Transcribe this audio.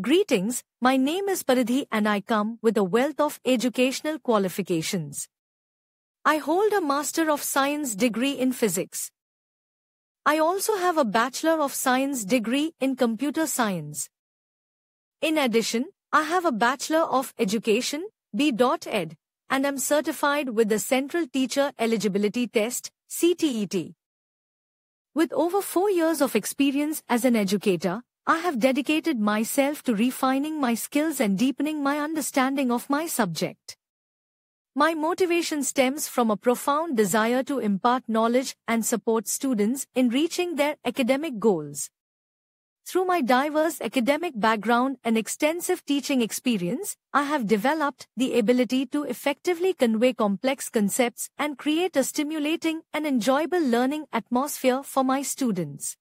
Greetings, my name is Paridhi and I come with a wealth of educational qualifications. I hold a Master of Science degree in Physics. I also have a Bachelor of Science degree in Computer Science. In addition, I have a Bachelor of Education, B.Ed, and am certified with the Central Teacher Eligibility Test, CTET. With over four years of experience as an educator, I have dedicated myself to refining my skills and deepening my understanding of my subject. My motivation stems from a profound desire to impart knowledge and support students in reaching their academic goals. Through my diverse academic background and extensive teaching experience, I have developed the ability to effectively convey complex concepts and create a stimulating and enjoyable learning atmosphere for my students.